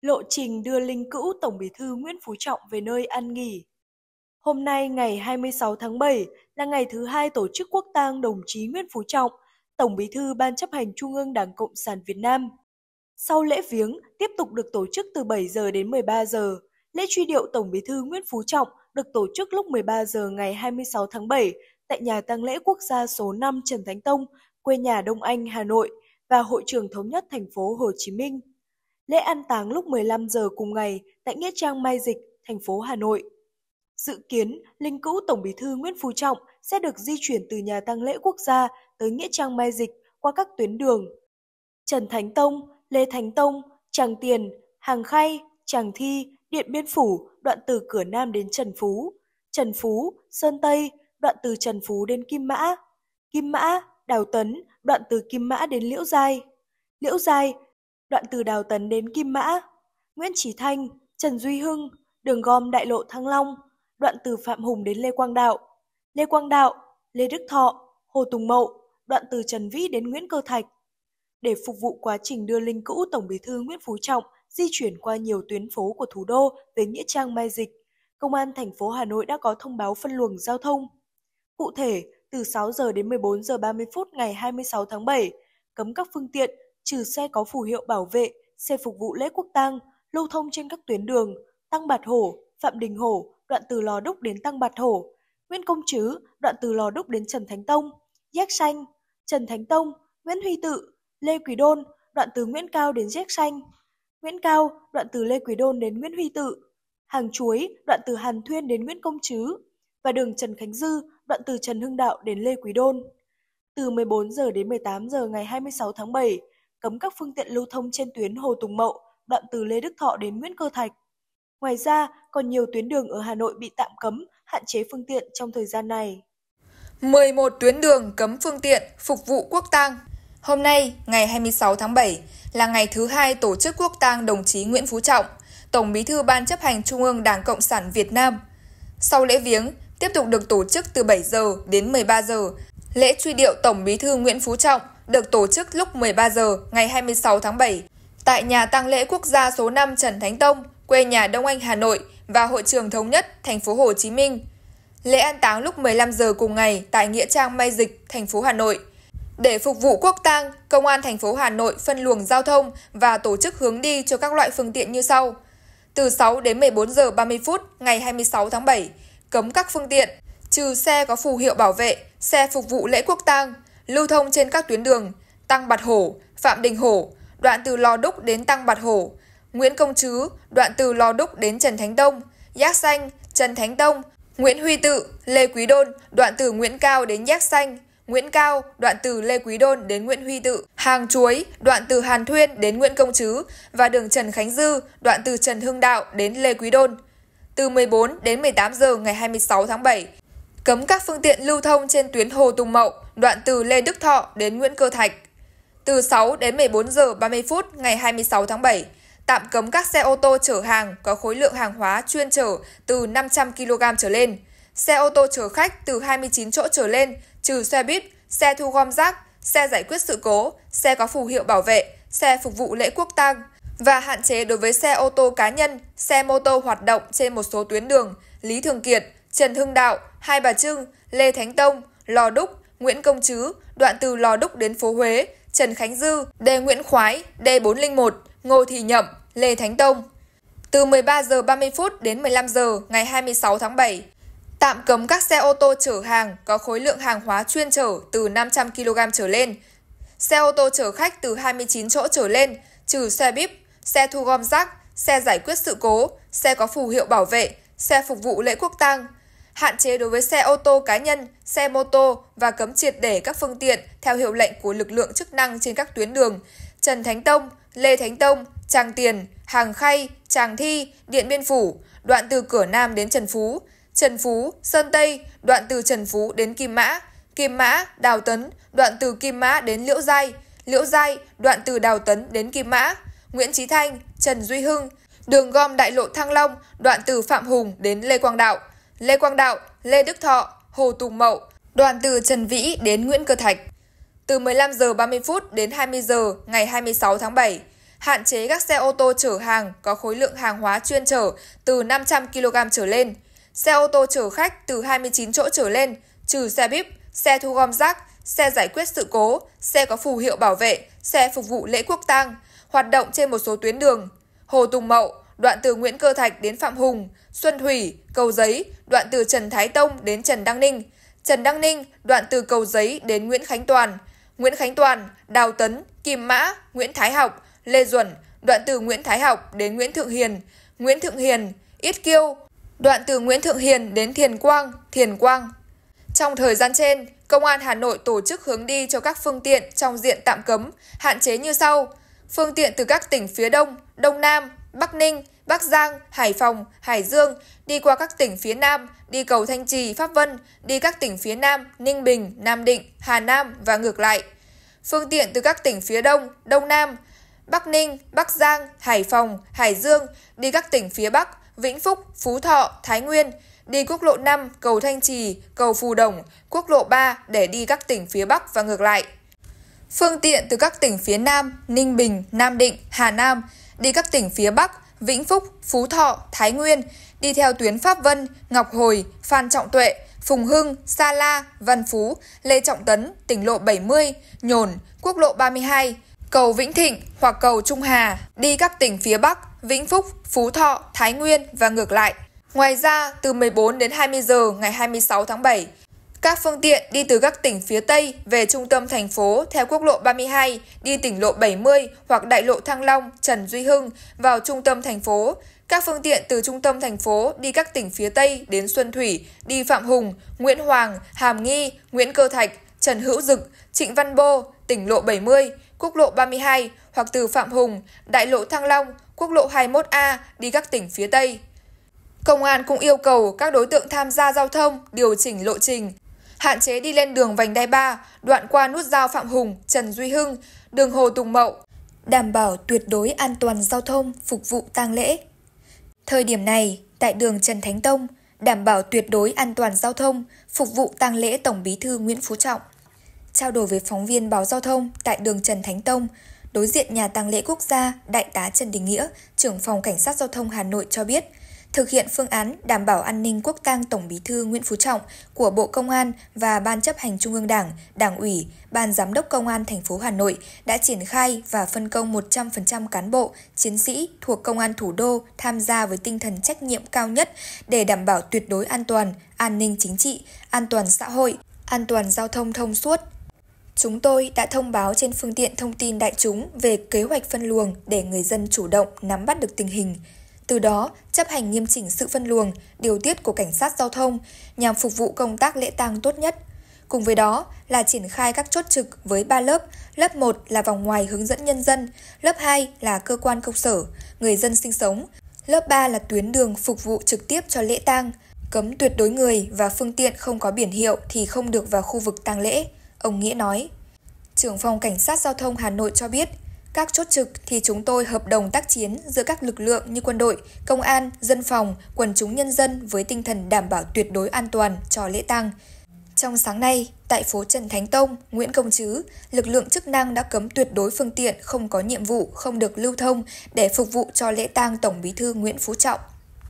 lộ trình đưa linh cữu Tổng Bí thư Nguyễn Phú Trọng về nơi an nghỉ. Hôm nay ngày 26 tháng 7 là ngày thứ hai tổ chức quốc tang đồng chí Nguyễn Phú Trọng, Tổng Bí thư Ban chấp hành Trung ương Đảng Cộng sản Việt Nam. Sau lễ viếng tiếp tục được tổ chức từ 7 giờ đến 13 giờ, lễ truy điệu Tổng Bí thư Nguyễn Phú Trọng được tổ chức lúc 13 giờ ngày 26 tháng 7 tại nhà tang lễ quốc gia số 5 Trần Thánh Tông, quê nhà Đông Anh, Hà Nội và Hội trường Thống nhất thành phố Hồ Chí Minh. Lễ an táng lúc 15 giờ cùng ngày tại Nghĩa Trang Mai Dịch, thành phố Hà Nội. Dự kiến, linh cữu Tổng bí thư Nguyễn Phú Trọng sẽ được di chuyển từ nhà tang lễ quốc gia tới Nghĩa Trang Mai Dịch qua các tuyến đường Trần Thánh Tông, Lê Thánh Tông, Tràng Tiền, Hàng Khay, Tràng Thi, Điện Biên Phủ, đoạn từ cửa Nam đến Trần Phú, Trần Phú, Sơn Tây, đoạn từ Trần Phú đến Kim Mã, Kim Mã, Đào Tấn, đoạn từ Kim Mã đến Liễu Giai, Liễu Giai, đoạn từ Đào Tấn đến Kim Mã, Nguyễn Trí Thanh, Trần Duy Hưng, đường gom đại lộ Thăng Long, đoạn từ Phạm Hùng đến Lê Quang Đạo, Lê Quang Đạo, Lê Đức Thọ, Hồ Tùng Mậu, đoạn từ Trần Vĩ đến Nguyễn Cơ Thạch. Để phục vụ quá trình đưa linh cữu Tổng bí thư Nguyễn Phú Trọng di chuyển qua nhiều tuyến phố của thủ đô về Nghĩa Trang Mai Dịch, Công an thành phố Hà Nội đã có thông báo phân luồng giao thông. Cụ thể, từ 6 giờ đến 14 giờ 30 phút ngày 26 tháng 7, cấm các phương tiện trừ xe có phù hiệu bảo vệ, xe phục vụ lễ quốc tang, lưu thông trên các tuyến đường Tăng Bạt Hổ, Phạm Đình Hổ, đoạn từ Lò Đúc đến Tăng Bạt Hổ, Nguyễn Công Trứ, đoạn từ Lò Đúc đến Trần Thánh Tông, Giác Xanh, Trần Thánh Tông, Nguyễn Huy Tự, Lê Quý Đôn, đoạn từ Nguyễn Cao đến Giác Xanh, Nguyễn Cao, đoạn từ Lê Quý Đôn đến Nguyễn Huy Tự, Hàng Chuối, đoạn từ Hàn Thuyên đến Nguyễn Công Trứ, và đường Trần Khánh Dư, đoạn từ Trần Hưng Đạo đến Lê Quý Đôn. Từ 14 giờ đến 18 giờ ngày 26 tháng 7, cấm các phương tiện lưu thông trên tuyến Hồ Tùng Mậu, đoạn từ Lê Đức Thọ đến Nguyễn Cơ Thạch. Ngoài ra, còn nhiều tuyến đường ở Hà Nội bị tạm cấm, hạn chế phương tiện trong thời gian này. 11 tuyến đường cấm phương tiện phục vụ quốc tang. Hôm nay, ngày 26 tháng 7, là ngày thứ hai tổ chức quốc tang đồng chí Nguyễn Phú Trọng, Tổng Bí thư Ban chấp hành Trung ương Đảng Cộng sản Việt Nam. Sau lễ viếng, tiếp tục được tổ chức từ 7 giờ đến 13 giờ, lễ truy điệu Tổng Bí thư Nguyễn Phú Trọng được tổ chức lúc 13 giờ ngày 26 tháng 7 tại nhà tang lễ quốc gia số 5 Trần Thánh Tông, quê nhà Đông Anh Hà Nội và hội trường thống nhất thành phố Hồ Chí Minh. Lễ an táng lúc 15 giờ cùng ngày tại nghĩa trang Mai Dịch, thành phố Hà Nội. Để phục vụ quốc tang, công an thành phố Hà Nội phân luồng giao thông và tổ chức hướng đi cho các loại phương tiện như sau: từ 6 đến 14 giờ 30 phút ngày 26 tháng 7, cấm các phương tiện trừ xe có phù hiệu bảo vệ, xe phục vụ lễ quốc tang, lưu thông trên các tuyến đường Tăng Bạt Hổ, Phạm Đình Hổ, đoạn từ Lò Đúc đến Tăng Bạt Hổ, Nguyễn Công Trứ, đoạn từ Lò Đúc đến Trần Thánh Tông, Giác Xanh, Trần Thánh Tông, Nguyễn Huy Tự, Lê Quý Đôn, đoạn từ Nguyễn Cao đến Giác Xanh, Nguyễn Cao, đoạn từ Lê Quý Đôn đến Nguyễn Huy Tự, Hàng Chuối, đoạn từ Hàn Thuyên đến Nguyễn Công Trứ và đường Trần Khánh Dư, đoạn từ Trần Hưng Đạo đến Lê Quý Đôn. Từ 14 đến 18 giờ ngày 26 tháng 7, cấm các phương tiện lưu thông trên tuyến Hồ Tùng Mậu, đoạn từ Lê Đức Thọ đến Nguyễn Cơ Thạch. Từ 6 đến 14 giờ 30 phút ngày 26 tháng 7, tạm cấm các xe ô tô chở hàng có khối lượng hàng hóa chuyên chở từ 500 kg trở lên, xe ô tô chở khách từ 29 chỗ trở lên, trừ xe buýt, xe thu gom rác, xe giải quyết sự cố, xe có phù hiệu bảo vệ, xe phục vụ lễ quốc tang và hạn chế đối với xe ô tô cá nhân, xe mô tô hoạt động trên một số tuyến đường Lý Thường Kiệt, Trần Hưng Đạo, Hai Bà Trưng, Lê Thánh Tông, Lò Đúc, Nguyễn Công Trứ, đoạn từ Lò Đúc đến phố Huế, Trần Khánh Dư, Đê Nguyễn Khoái, D401, Ngô Thị Nhậm, Lê Thánh Tông. Từ 13 giờ 30 phút đến 15 giờ ngày 26 tháng 7, tạm cấm các xe ô tô chở hàng có khối lượng hàng hóa chuyên chở từ 500 kg trở lên, xe ô tô chở khách từ 29 chỗ trở lên, trừ xe bíp, xe thu gom rác, xe giải quyết sự cố, xe có phù hiệu bảo vệ, xe phục vụ lễ quốc tang, hạn chế đối với xe ô tô cá nhân, xe mô tô và cấm triệt để các phương tiện theo hiệu lệnh của lực lượng chức năng trên các tuyến đường Trần Thánh Tông, Lê Thánh Tông, Tràng Tiền, Hàng Khay, Tràng Thi, Điện Biên Phủ, đoạn từ cửa Nam đến Trần Phú, Trần Phú, Sơn Tây, đoạn từ Trần Phú đến Kim Mã, Kim Mã, Đào Tấn, đoạn từ Kim Mã đến Liễu Giai, Liễu Giai, đoạn từ Đào Tấn đến Kim Mã, Nguyễn Trí Thanh, Trần Duy Hưng, đường gom đại lộ Thăng Long, đoạn từ Phạm Hùng đến Lê Quang Đạo, Lê Quang Đạo, Lê Đức Thọ, Hồ Tùng Mậu, đoàn từ Trần Vĩ đến Nguyễn Cơ Thạch. Từ 15 giờ 30 phút đến 20 giờ ngày 26 tháng 7, hạn chế các xe ô tô chở hàng có khối lượng hàng hóa chuyên chở từ 500 kg trở lên, xe ô tô chở khách từ 29 chỗ trở lên, trừ xe bíp, xe thu gom rác, xe giải quyết sự cố, xe có phù hiệu bảo vệ, xe phục vụ lễ quốc tang, hoạt động trên một số tuyến đường. Hồ Tùng Mậu, đoạn từ Nguyễn Cơ Thạch đến Phạm Hùng, Xuân Thủy, Cầu Giấy, đoạn từ Trần Thái Tông đến Trần Đăng Ninh, Trần Đăng Ninh, đoạn từ Cầu Giấy đến Nguyễn Khánh Toàn, Nguyễn Khánh Toàn, Đào Tấn, Kim Mã, Nguyễn Thái Học, Lê Duẩn, đoạn từ Nguyễn Thái Học đến Nguyễn Thượng Hiền, Nguyễn Thượng Hiền, Yết Kiêu, đoạn từ Nguyễn Thượng Hiền đến Thiền Quang, Thiền Quang. Trong thời gian trên, Công an Hà Nội tổ chức hướng đi cho các phương tiện trong diện tạm cấm, hạn chế như sau. Phương tiện từ các tỉnh phía Đông, Đông Nam, Bắc Ninh, Bắc Giang, Hải Phòng, Hải Dương, đi qua các tỉnh phía Nam, đi cầu Thanh Trì, Pháp Vân, đi các tỉnh phía Nam, Ninh Bình, Nam Định, Hà Nam và ngược lại. Phương tiện từ các tỉnh phía Đông, Đông Nam, Bắc Ninh, Bắc Giang, Hải Phòng, Hải Dương, đi các tỉnh phía Bắc, Vĩnh Phúc, Phú Thọ, Thái Nguyên, đi quốc lộ 5, cầu Thanh Trì, cầu Phù Đồng, quốc lộ 3 để đi các tỉnh phía Bắc và ngược lại. Phương tiện từ các tỉnh phía Nam, Ninh Bình, Nam Định, Hà Nam, đi các tỉnh phía Bắc, Vĩnh Phúc, Phú Thọ, Thái Nguyên, đi theo tuyến Pháp Vân, Ngọc Hồi, Phan Trọng Tuệ, Phùng Hưng, Sa La, Văn Phú, Lê Trọng Tấn, tỉnh lộ 70, Nhổn, quốc lộ 32, cầu Vĩnh Thịnh hoặc cầu Trung Hà, đi các tỉnh phía Bắc, Vĩnh Phúc, Phú Thọ, Thái Nguyên và ngược lại. Ngoài ra, từ 14 đến 20 giờ ngày 26 tháng 7, các phương tiện đi từ các tỉnh phía Tây về trung tâm thành phố theo quốc lộ 32, đi tỉnh lộ 70 hoặc đại lộ Thăng Long, Trần Duy Hưng vào trung tâm thành phố. Các phương tiện từ trung tâm thành phố đi các tỉnh phía Tây đến Xuân Thủy, đi Phạm Hùng, Nguyễn Hoàng, Hàm Nghi, Nguyễn Cơ Thạch, Trần Hữu Dực, Trịnh Văn Bô, tỉnh lộ 70, quốc lộ 32 hoặc từ Phạm Hùng, đại lộ Thăng Long, quốc lộ 21A đi các tỉnh phía Tây. Công an cũng yêu cầu các đối tượng tham gia giao thông điều chỉnh lộ trình, hạn chế đi lên đường vành đai 3, đoạn qua nút giao Phạm Hùng, Trần Duy Hưng, đường Hồ Tùng Mậu, đảm bảo tuyệt đối an toàn giao thông phục vụ tang lễ. Thời điểm này, tại đường Trần Thánh Tông, đảm bảo tuyệt đối an toàn giao thông phục vụ tang lễ Tổng Bí thư Nguyễn Phú Trọng. Trao đổi với phóng viên báo giao thông tại đường Trần Thánh Tông, đối diện nhà tang lễ quốc gia, đại tá Trần Đình Nghĩa, trưởng phòng cảnh sát giao thông Hà Nội cho biết, thực hiện phương án đảm bảo an ninh quốc tang Tổng Bí thư Nguyễn Phú Trọng của Bộ Công an và Ban chấp hành Trung ương Đảng, Đảng ủy, Ban giám đốc Công an thành phố Hà Nội đã triển khai và phân công 100% cán bộ, chiến sĩ thuộc Công an thủ đô tham gia với tinh thần trách nhiệm cao nhất để đảm bảo tuyệt đối an toàn, an ninh chính trị, an toàn xã hội, an toàn giao thông thông suốt, Chúng tôi đã thông báo trên phương tiện thông tin đại chúng về kế hoạch phân luồng để người dân chủ động nắm bắt được tình hình. Từ đó, chấp hành nghiêm chỉnh sự phân luồng, điều tiết của cảnh sát giao thông nhằm phục vụ công tác lễ tang tốt nhất. Cùng với đó là triển khai các chốt trực với 3 lớp, lớp 1 là vòng ngoài hướng dẫn nhân dân, lớp 2 là cơ quan công sở, người dân sinh sống, lớp 3 là tuyến đường phục vụ trực tiếp cho lễ tang, cấm tuyệt đối người và phương tiện không có biển hiệu thì không được vào khu vực tang lễ, ông Nghĩa nói. Trưởng phòng Cảnh sát Giao thông Hà Nội cho biết, các chốt trực thì chúng tôi hợp đồng tác chiến giữa các lực lượng như quân đội, công an, dân phòng, quần chúng nhân dân với tinh thần đảm bảo tuyệt đối an toàn cho lễ tang. Trong sáng nay, tại phố Trần Thánh Tông, Nguyễn Công Trứ, lực lượng chức năng đã cấm tuyệt đối phương tiện không có nhiệm vụ, không được lưu thông để phục vụ cho lễ tang Tổng Bí thư Nguyễn Phú Trọng.